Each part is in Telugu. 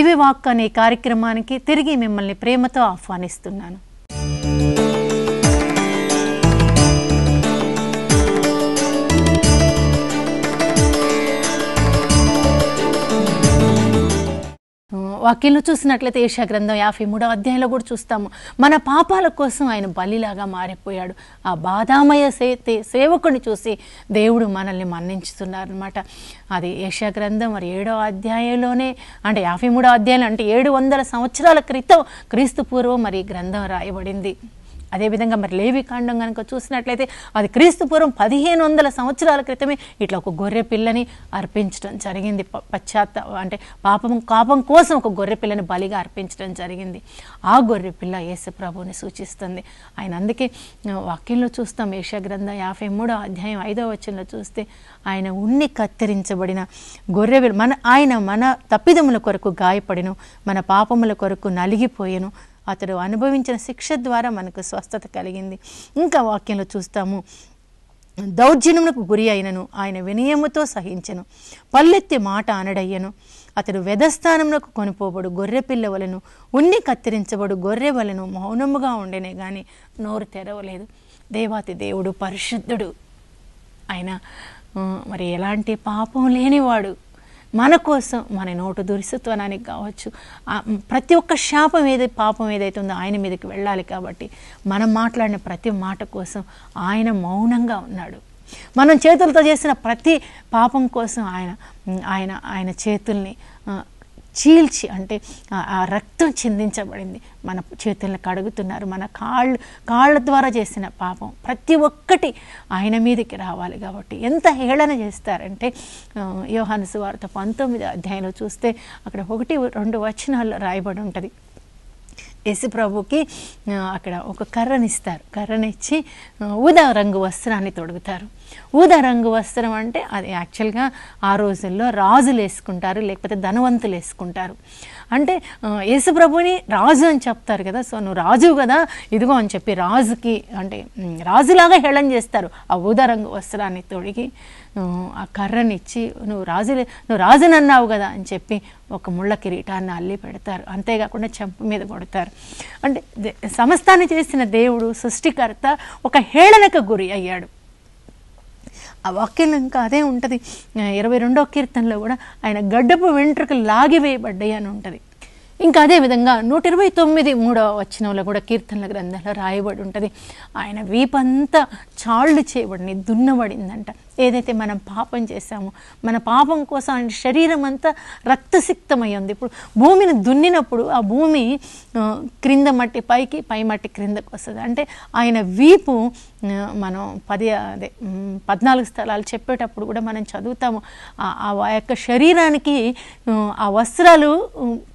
దివ్యవాక్ అనే కార్యక్రమానికి తిరిగి మిమ్మల్ని ప్రేమతో ఆహ్వానిస్తున్నాను వాక్యంలో చూసినట్లయితే ఏషా గ్రంథం యాభై మూడో అధ్యాయంలో కూడా చూస్తాము మన పాపాల కోసం ఆయన బలిలాగా మారిపోయాడు ఆ బాధామయ సేతే సేవకుని చూసి దేవుడు మనల్ని మన్నించుతున్నారనమాట అది ఏషా గ్రంథం మరి ఏడో అధ్యాయంలోనే అంటే యాభై మూడో అధ్యాయం అంటే ఏడు వందల సంవత్సరాల క్రితం క్రీస్తు పూర్వం మరి గ్రంథం రాయబడింది అదేవిధంగా మరి లేవి కాండం కనుక చూసినట్లయితే అది క్రీస్తుపూర్వం పదిహేను వందల సంవత్సరాల క్రితమే ఇట్లా ఒక గొర్రె పిల్లని అర్పించడం జరిగింది పశ్చాత్త అంటే పాపం కాపం కోసం ఒక గొర్రె పిల్లని బలిగా అర్పించడం జరిగింది ఆ గొర్రె పిల్ల యేసు ప్రభువుని సూచిస్తుంది ఆయన అందుకే వాక్యంలో చూస్తాం ఏషియా గ్రంథం యాభై మూడో అధ్యాయం ఐదో వచనంలో చూస్తే ఆయన ఉన్ని కత్తిరించబడిన గొర్రె మన ఆయన మన తప్పిదముల కొరకు గాయపడిను మన పాపముల కొరకు నలిగిపోయెను అతడు అనుభవించిన శిక్ష ద్వారా మనకు స్వస్థత కలిగింది ఇంకా వాక్యంలో చూస్తాము దౌర్జన్యములకు గురి అయినను ఆయన వినయముతో సహించను పల్లెత్తి మాట అనడయ్యను అతడు వెధస్థానమునకు కొనుపోబడు గొర్రె పిల్లవలను ఉన్ని కత్తిరించబడు గొర్రె వలను మౌనముగా ఉండేనే కానీ నోరు తెరవలేదు దేవాతి దేవుడు పరిశుద్ధుడు ఆయన మరి ఎలాంటి పాపం లేనివాడు మన కోసం మన నోటు దురిసత్వనానికి కావచ్చు ప్రతి ఒక్క శాపం ఏది పాపం ఏదైతే ఉందో ఆయన మీదకి వెళ్ళాలి కాబట్టి మనం మాట్లాడిన ప్రతి మాట కోసం ఆయన మౌనంగా ఉన్నాడు మనం చేతులతో చేసిన ప్రతి పాపం కోసం ఆయన ఆయన ఆయన చేతుల్ని చీల్చి అంటే ఆ రక్తం చిందించబడింది మన చేతులను కడుగుతున్నారు మన కాళ్ళు కాళ్ళ ద్వారా చేసిన పాపం ప్రతి ఒక్కటి ఆయన మీదకి రావాలి కాబట్టి ఎంత హేళన చేస్తారంటే యోహాను వార్త పంతొమ్మిది అధ్యాయంలో చూస్తే అక్కడ ఒకటి రెండు వచనాల్లో రాయబడి ఉంటుంది యేసుప్రభుకి అక్కడ ఒక కర్రనిస్తారు కర్రనిచ్చి ఊదా రంగు వస్త్రాన్ని తొడుగుతారు ఊదా రంగు వస్త్రం అంటే అది యాక్చువల్గా ఆ రోజుల్లో రాజులు వేసుకుంటారు లేకపోతే ధనవంతులు వేసుకుంటారు అంటే యేసుప్రభుని రాజు అని చెప్తారు కదా సో నువ్వు రాజు కదా ఇదిగో అని చెప్పి రాజుకి అంటే రాజులాగా హేళన చేస్తారు ఆ ఊదా రంగు వస్త్రాన్ని తొడిగి ఆ కర్రనిచ్చి నువ్వు రాజు నువ్వు రాజునన్నావు కదా అని చెప్పి ఒక ముళ్ళ కిరీటాన్ని అల్లి పెడతారు అంతేకాకుండా చెంప మీద కొడతారు చేశారు అంటే సమస్తాన్ని చేసిన దేవుడు సృష్టికర్త ఒక హేళనకు గురి అయ్యాడు ఆ వాక్యం ఇంకా అదే ఉంటుంది ఇరవై రెండో కీర్తనలో కూడా ఆయన గడ్డపు వెంట్రుకలు లాగివేయబడ్డాయి అని ఉంటుంది ఇంకా అదేవిధంగా నూట ఇరవై తొమ్మిది మూడవ వచనంలో కూడా కీర్తనల గ్రంథంలో రాయబడి ఉంటుంది ఆయన వీపంతా చాళ్ళు చేయబడిని దున్నబడిందంట ఏదైతే మనం పాపం చేశామో మన పాపం కోసం శరీరం అంతా రక్తసిక్తమై ఉంది ఇప్పుడు భూమిని దున్నినప్పుడు ఆ భూమి క్రింద మట్టి పైకి పై మట్టి క్రిందకు వస్తుంది అంటే ఆయన వీపు మనం పది అదే పద్నాలుగు స్థలాలు చెప్పేటప్పుడు కూడా మనం చదువుతాము ఆ యొక్క శరీరానికి ఆ వస్త్రాలు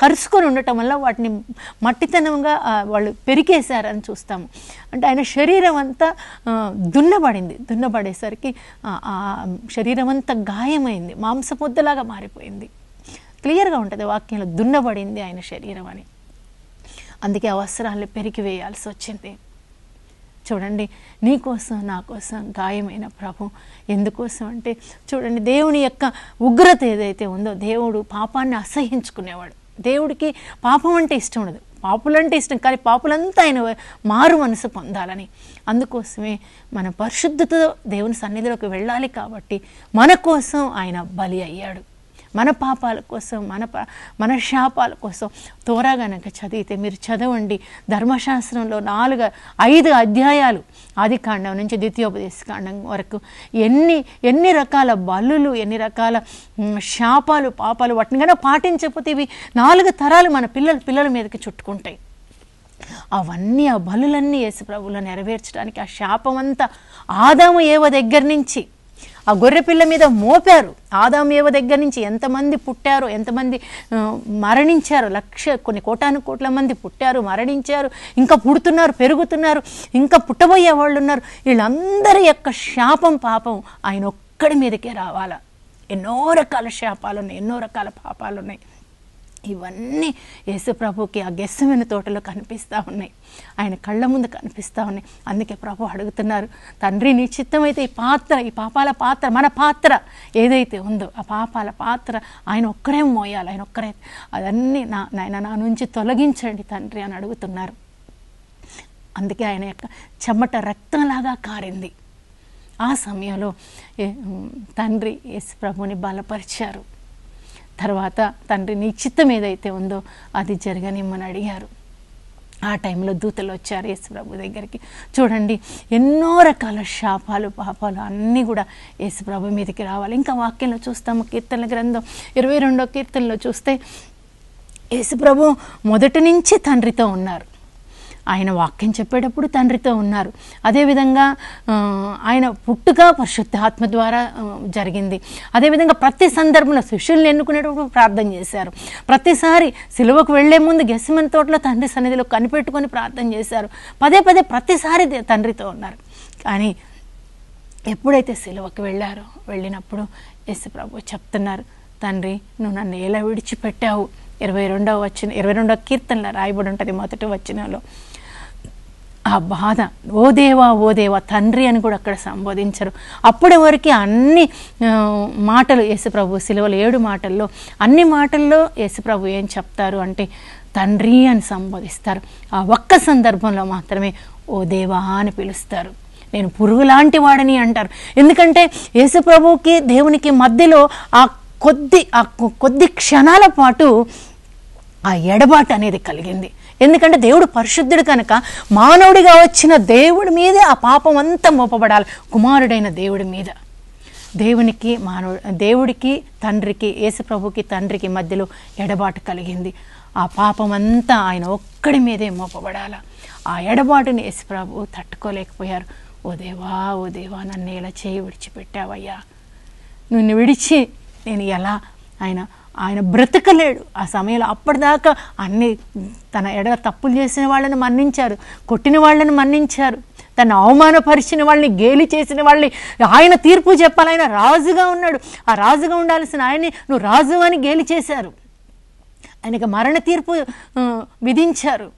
కరుచుకొని ఉండటం వల్ల వాటిని మట్టితనంగా వాళ్ళు పెరికేశారని చూస్తాము అంటే ఆయన శరీరం అంతా దున్నబడింది దున్నబడేసరికి శరీరం అంతా గాయమైంది మాంసముద్దలాగా మారిపోయింది క్లియర్గా ఉంటుంది వాక్యంలో దున్నబడింది ఆయన శరీరం అని అందుకే అవసరాలు పెరిగి వేయాల్సి వచ్చింది చూడండి నీకోసం నా కోసం గాయమైన ప్రభు ఎందుకోసం అంటే చూడండి దేవుని యొక్క ఉగ్రత ఏదైతే ఉందో దేవుడు పాపాన్ని అసహించుకునేవాడు దేవుడికి పాపం అంటే ఇష్టం ఉండదు పాపులంటే ఇష్టం కానీ పాపులంతా ఆయన మారు మనసు పొందాలని అందుకోసమే మన పరిశుద్ధతతో దేవుని సన్నిధిలోకి వెళ్ళాలి కాబట్టి మన కోసం ఆయన బలి అయ్యాడు మన పాపాల కోసం మన ప మన శాపాల కోసం తోరా గనక చదివితే మీరు చదవండి ధర్మశాస్త్రంలో నాలుగు ఐదు అధ్యాయాలు ఆది కాండం నుంచి ద్వితీయోపదేశ కాండం వరకు ఎన్ని ఎన్ని రకాల బలులు ఎన్ని రకాల శాపాలు పాపాలు వాటిని కన్నా పాటించకపోతే ఇవి నాలుగు తరాలు మన పిల్లల పిల్లల మీదకి చుట్టుకుంటాయి అవన్నీ ఆ బలులన్నీ యేసు ప్రభువులో నెరవేర్చడానికి ఆ శాపం అంతా ఆదాము ఏవ దగ్గర నుంచి ఆ గొర్రెపిల్ల మీద మోపారు ఆదాము ఏవ దగ్గర నుంచి ఎంతమంది పుట్టారు ఎంతమంది మరణించారు లక్ష కొన్ని కోటాను కోట్ల మంది పుట్టారు మరణించారు ఇంకా పుడుతున్నారు పెరుగుతున్నారు ఇంకా పుట్టబోయే వాళ్ళు ఉన్నారు వీళ్ళందరి యొక్క శాపం పాపం ఆయన ఒక్కడి మీదకే రావాలా ఎన్నో రకాల శాపాలు ఉన్నాయి ఎన్నో రకాల పాపాలు ఉన్నాయి ఇవన్నీ యేసుప్రభుకి ఆ గెస్సమైన తోటలో కనిపిస్తూ ఉన్నాయి ఆయన కళ్ళ ముందు కనిపిస్తూ ఉన్నాయి అందుకే ప్రభు అడుగుతున్నారు తండ్రి నీ చిత్తమైతే ఈ పాత్ర ఈ పాపాల పాత్ర మన పాత్ర ఏదైతే ఉందో ఆ పాపాల పాత్ర ఆయన ఒక్కరే మోయాలి ఆయన ఒక్కరే అదన్నీ నా నాయన నా నుంచి తొలగించండి తండ్రి అని అడుగుతున్నారు అందుకే ఆయన యొక్క చెమ్మట రక్తంలాగా కారింది ఆ సమయంలో తండ్రి యేసు ప్రభుని బలపరిచారు తర్వాత తండ్రి నీ చిత్తం ఏదైతే ఉందో అది జరగనిమ్మని అడిగారు ఆ టైంలో దూతలు వచ్చారు యేసుప్రభు దగ్గరికి చూడండి ఎన్నో రకాల శాపాలు పాపాలు అన్నీ కూడా యేసుప్రభు మీదకి రావాలి ఇంకా వాక్యంలో చూస్తాము కీర్తన గ్రంథం ఇరవై రెండో కీర్తనలో చూస్తే యేసుప్రభు మొదటి నుంచి తండ్రితో ఉన్నారు ఆయన వాక్యం చెప్పేటప్పుడు తండ్రితో ఉన్నారు అదేవిధంగా ఆయన పుట్టుక పరిశుద్ధాత్మ ద్వారా జరిగింది అదేవిధంగా ప్రతి సందర్భంలో శిష్యుల్ని ఎన్నుకునేటప్పుడు ప్రార్థన చేశారు ప్రతిసారి సిలువకు వెళ్లే ముందు గెసిమన్ తోటలో తండ్రి సన్నిధిలో కనిపెట్టుకొని ప్రార్థన చేశారు పదే పదే ప్రతిసారి తండ్రితో ఉన్నారు కానీ ఎప్పుడైతే సిలువకు వెళ్ళారో వెళ్ళినప్పుడు యేసు ప్రభు చెప్తున్నారు తండ్రి నువ్వు నన్ను ఎలా విడిచిపెట్టావు ఇరవై రెండవ వచ్చిన ఇరవై రెండవ కీర్తనలో రాయబడి ఉంటుంది మొదటి వచ్చినలో ఆ బాధ ఓ దేవా ఓ దేవా తండ్రి అని కూడా అక్కడ సంబోధించరు అప్పటి వరకు అన్ని మాటలు యేసుప్రభు సిలువలు ఏడు మాటల్లో అన్ని మాటల్లో యేసుప్రభు ఏం చెప్తారు అంటే తండ్రి అని సంబోధిస్తారు ఆ ఒక్క సందర్భంలో మాత్రమే ఓ దేవా అని పిలుస్తారు నేను పురుగు లాంటి వాడని అంటారు ఎందుకంటే యేసుప్రభుకి దేవునికి మధ్యలో ఆ కొద్ది ఆ కొద్ది క్షణాల పాటు ఆ ఎడబాటు అనేది కలిగింది ఎందుకంటే దేవుడు పరిశుద్ధుడు కనుక మానవుడిగా వచ్చిన దేవుడి మీదే ఆ పాపం అంతా మోపబడాలి కుమారుడైన దేవుడి మీద దేవునికి మానవు దేవుడికి తండ్రికి యేసుప్రభుకి తండ్రికి మధ్యలో ఎడబాటు కలిగింది ఆ పాపం అంతా ఆయన ఒక్కడి మీదే మోపబడాల ఆ ఎడబాటుని యేసుప్రభు తట్టుకోలేకపోయారు ఓ దేవా ఓ దేవా నన్ను ఇలా చేయి విడిచిపెట్టావయ్యా నిన్ను విడిచి నేను ఎలా ఆయన ఆయన బ్రతకలేడు ఆ సమయంలో అప్పటిదాకా అన్ని తన ఎడ తప్పులు చేసిన వాళ్ళని మన్నించారు కొట్టిన వాళ్ళని మన్నించారు తను అవమానపరిచిన వాళ్ళని గేలి చేసిన వాళ్ళని ఆయన తీర్పు చెప్పాలి ఆయన రాజుగా ఉన్నాడు ఆ రాజుగా ఉండాల్సిన ఆయన్ని నువ్వు రాజు అని గేలి చేశారు ఆయనకు మరణ తీర్పు విధించారు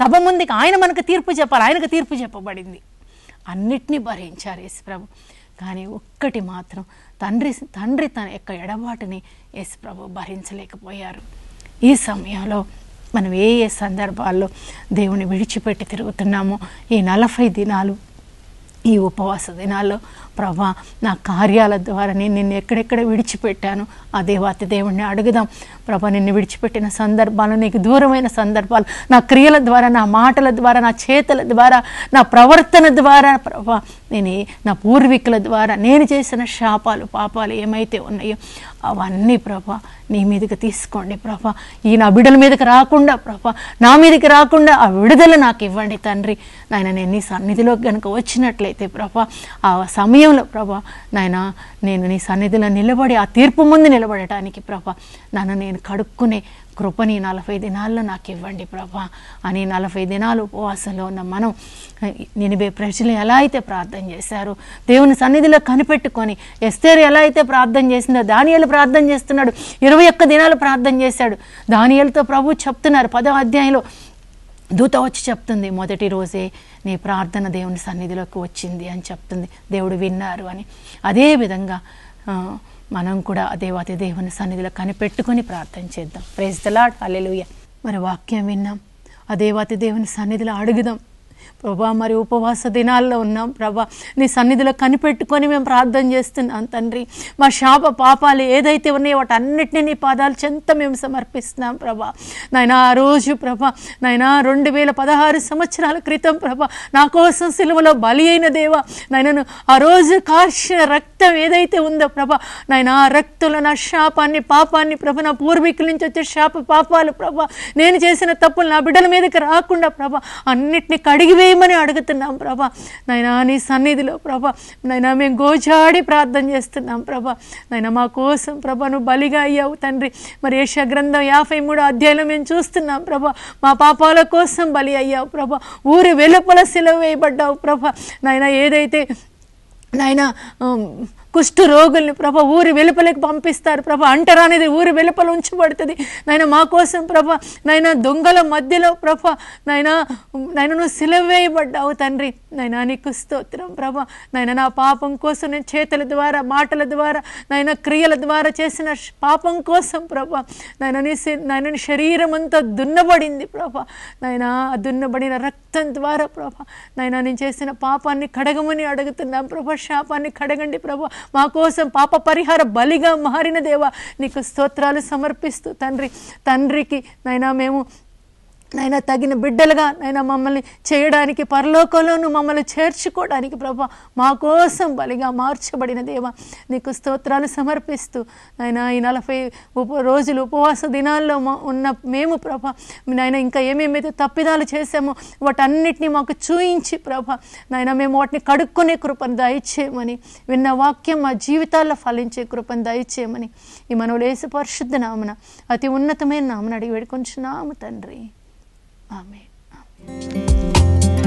సభ ముందుకి ఆయన మనకు తీర్పు చెప్పాలి ఆయనకు తీర్పు చెప్పబడింది అన్నిటినీ భరించారు యేసు ప్రభు కానీ ఒక్కటి మాత్రం తండ్రి తండ్రి తన యొక్క ఎడబాటుని యేసు ప్రభు భరించలేకపోయారు ఈ సమయంలో మనం ఏ ఏ సందర్భాల్లో దేవుని విడిచిపెట్టి తిరుగుతున్నామో ఈ నలభై దినాలు ఈ ఉపవాస దినాల్లో ప్రభా నా కార్యాల ద్వారా నేను నిన్ను ఎక్కడెక్కడ విడిచిపెట్టాను ఆ దేవాతి దేవుణ్ణి అడుగుదాం ప్రభా నిన్ను విడిచిపెట్టిన సందర్భాలు నీకు దూరమైన సందర్భాలు నా క్రియల ద్వారా నా మాటల ద్వారా నా చేతల ద్వారా నా ప్రవర్తన ద్వారా ప్రభా నేను నా పూర్వీకుల ద్వారా నేను చేసిన శాపాలు పాపాలు ఏమైతే ఉన్నాయో అవన్నీ ప్రభ నీ మీదకి తీసుకోండి ప్రభ ఈ నా బిడ్డల మీదకి రాకుండా ప్రభ నా మీదకి రాకుండా ఆ విడుదల నాకు ఇవ్వండి తండ్రి నాయన నేను నీ సన్నిధిలో కనుక వచ్చినట్లయితే ప్రభ ఆ సమయంలో ప్రభ నాయన నేను నీ సన్నిధిలో నిలబడి ఆ తీర్పు ముందు నిలబడటానికి ప్రభ నన్ను నేను కడుక్కునే కృపని నలభై దినాల్లో నాకు ఇవ్వండి ప్రభా అని నలభై దినాలు ఉపవాసంలో ఉన్న మనం నినిబే ప్రజలు ఎలా అయితే ప్రార్థన చేశారు దేవుని సన్నిధిలో కనిపెట్టుకొని ఎస్తేరు ఎలా అయితే ప్రార్థన చేసిందో దానియాలు ప్రార్థన చేస్తున్నాడు ఇరవై ఒక్క దినాలు ప్రార్థన చేశాడు దానియాలతో ప్రభు చెప్తున్నారు పదో అధ్యాయంలో దూత వచ్చి చెప్తుంది మొదటి రోజే నీ ప్రార్థన దేవుని సన్నిధిలోకి వచ్చింది అని చెప్తుంది దేవుడు విన్నారు అని అదేవిధంగా మనం కూడా దేవాతి దేవుని సన్నిధిలో కనిపెట్టుకుని ప్రార్థన చేద్దాం ప్రైజ్ దలాడ్ అల్లెలుయ్య మరి వాక్యం విన్నాం వాతి దేవుని సన్నిధిలో అడుగుదాం ప్రభా మరి ఉపవాస దినాల్లో ఉన్నాం ప్రభా నీ సన్నిధిలో కనిపెట్టుకొని మేము ప్రార్థన చేస్తున్నాం తండ్రి మా శాప పాపాలు ఏదైతే ఉన్నాయో వాటి అన్నిటినీ నీ పాదాలు చెంత మేము సమర్పిస్తున్నాం ప్రభా నైనా ఆ రోజు ప్రభ నైనా రెండు వేల పదహారు సంవత్సరాల క్రితం ప్రభ నా కోసం సిలువలో బలి అయిన దేవ నాయనను ఆ రోజు కాల్చిన రక్తం ఏదైతే ఉందో ప్రభ నైనా ఆ రక్తుల నా శాపాన్ని పాపాన్ని ప్రభ నా పూర్వీకుల నుంచి వచ్చే శాప పాపాలు ప్రభ నేను చేసిన తప్పులు నా బిడ్డల మీదకి రాకుండా ప్రభ అన్నిటినీ కడిగివే చేయమని అడుగుతున్నాం ప్రభా నైనా నీ సన్నిధిలో ప్రభా నైనా మేము గోచాడి ప్రార్థన చేస్తున్నాం ప్రభ నైనా మా కోసం ప్రభా నువ్వు బలిగా అయ్యావు తండ్రి మరి ఏష గ్రంథం యాభై మూడు అధ్యాయులు మేము చూస్తున్నాం ప్రభా మా పాపాల కోసం బలి అయ్యావు ప్రభా ఊరి వెలుపల సెలవు వేయబడ్డావు ప్రభా నైనా ఏదైతే నాయన కుష్ఠ రోగుల్ని ప్రభ ఊరి వెలుపలకి పంపిస్తారు ప్రభ అనేది ఊరి వెలుపల ఉంచబడుతుంది నాయన మా కోసం ప్రభ నాయన దొంగల మధ్యలో ప్రభ నాయన నాయన నువ్వు సిలవేయబడ్డావు తండ్రి నాయన నీకు స్తోత్రం ప్రభ నాయన నా పాపం కోసం నేను చేతుల ద్వారా మాటల ద్వారా నాయన క్రియల ద్వారా చేసిన పాపం కోసం ప్రభ నాయన నీ నాయన శరీరం అంతా దున్నబడింది ప్రభ నాయన దున్నబడిన రక్తం ద్వారా ప్రభ నాయన నేను చేసిన పాపాన్ని కడగమని అడుగుతున్నాం ప్రభ శాపాన్ని కడగండి ప్రభ మా కోసం పాప పరిహార బలిగా మారిన దేవా నీకు స్తోత్రాలు సమర్పిస్తూ తండ్రి తండ్రికి నైనా మేము నాయన తగిన బిడ్డలుగా నాయన మమ్మల్ని చేయడానికి పరలోకంలోను మమ్మల్ని చేర్చుకోవడానికి ప్రభా మా కోసం బలిగా మార్చబడిన దేవ నీకు స్తోత్రాలు సమర్పిస్తూ నాయన ఈ నలభై ఉప రోజులు ఉపవాస దినాల్లో ఉన్న మేము ప్రభ నాయన ఇంకా ఏమేమైతే తప్పిదాలు చేశామో వాటన్నిటినీ మాకు చూయించి ప్రభ నాయన మేము వాటిని కడుక్కునే కృపను దయచేయమని విన్న వాక్యం మా జీవితాల్లో ఫలించే కృపను దయచేయమని ఈ వేసి పరిశుద్ధ నామన అతి ఉన్నతమైన నామన అడిగి వేడుకొంచున్నాము తండ్రి 阿门，阿门。